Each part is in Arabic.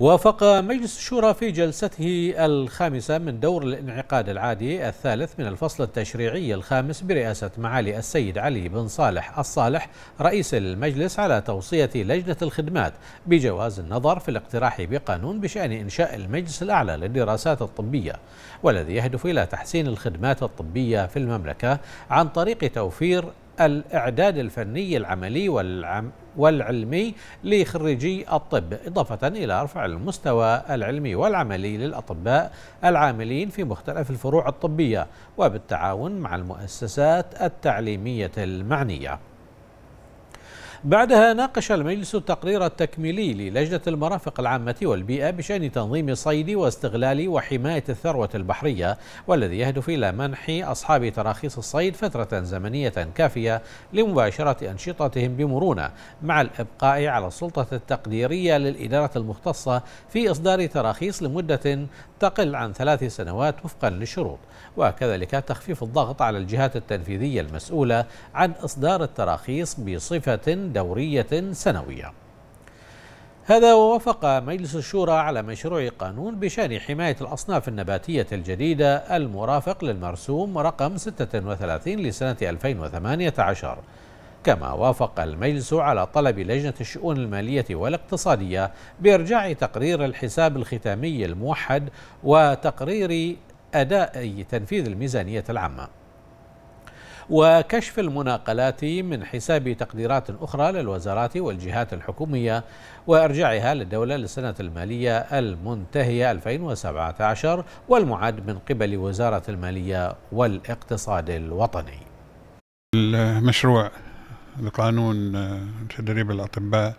وافق مجلس الشورى في جلسته الخامسة من دور الانعقاد العادي الثالث من الفصل التشريعي الخامس برئاسة معالي السيد علي بن صالح الصالح رئيس المجلس على توصية لجنة الخدمات بجواز النظر في الاقتراح بقانون بشأن إنشاء المجلس الأعلى للدراسات الطبية والذي يهدف إلى تحسين الخدمات الطبية في المملكة عن طريق توفير الإعداد الفني العملي والعم والعلمي لخريجي الطب إضافة إلى رفع المستوى العلمي والعملي للأطباء العاملين في مختلف الفروع الطبية وبالتعاون مع المؤسسات التعليمية المعنية بعدها ناقش المجلس التقرير التكميلي للجنة المرافق العامة والبيئة بشأن تنظيم صيد واستغلال وحماية الثروة البحرية والذي يهدف إلى منح أصحاب تراخيص الصيد فترة زمنية كافية لمباشرة أنشطتهم بمرونة مع الإبقاء على السلطة التقديرية للإدارة المختصة في إصدار تراخيص لمدة تقل عن ثلاث سنوات وفقا للشروط وكذلك تخفيف الضغط على الجهات التنفيذية المسؤولة عن إصدار التراخيص بصفة دورية سنوية هذا ووافق مجلس الشورى على مشروع قانون بشأن حماية الأصناف النباتية الجديدة المرافق للمرسوم رقم 36 لسنة 2018 كما وافق المجلس على طلب لجنة الشؤون المالية والاقتصادية بإرجاع تقرير الحساب الختامي الموحد وتقرير أداء تنفيذ الميزانية العامة وكشف المناقلات من حساب تقديرات أخرى للوزارات والجهات الحكومية وإرجاعها للدولة للسنة المالية المنتهية 2017 والمعد من قبل وزارة المالية والاقتصاد الوطني المشروع القانون تدريب الأطباء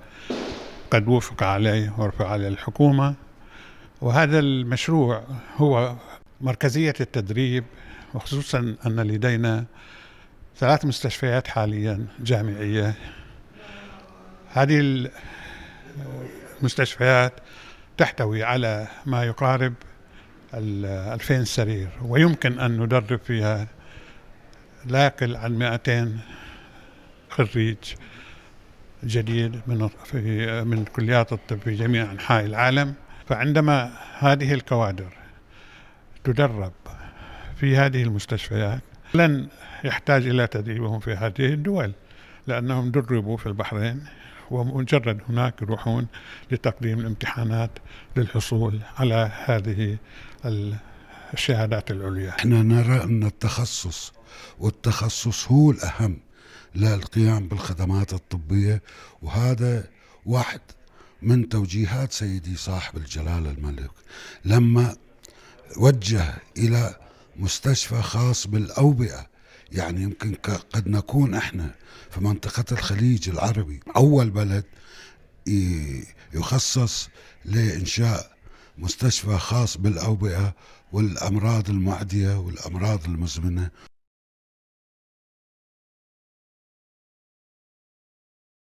قد وفق عليه ورفع عليه الحكومة وهذا المشروع هو مركزية التدريب وخصوصا أن لدينا ثلاث مستشفيات حاليا جامعية هذه المستشفيات تحتوي على ما يقارب 2000 سرير ويمكن أن ندرب فيها لا يقل عن 200 خريج جديد من في من كليات الطب في جميع انحاء العالم فعندما هذه الكوادر تدرب في هذه المستشفيات لن يحتاج إلى تدريبهم في هذه الدول لأنهم دربوا في البحرين ومجرد هناك يروحون لتقديم الامتحانات للحصول على هذه الشهادات العليا احنا نرى أن التخصص والتخصص هو الأهم للقيام بالخدمات الطبية وهذا واحد من توجيهات سيدي صاحب الجلالة الملك لما وجه إلى مستشفى خاص بالأوبئة يعني يمكن قد نكون احنا في منطقة الخليج العربي أول بلد يخصص لإنشاء مستشفى خاص بالأوبئة والأمراض المعدية والأمراض المزمنة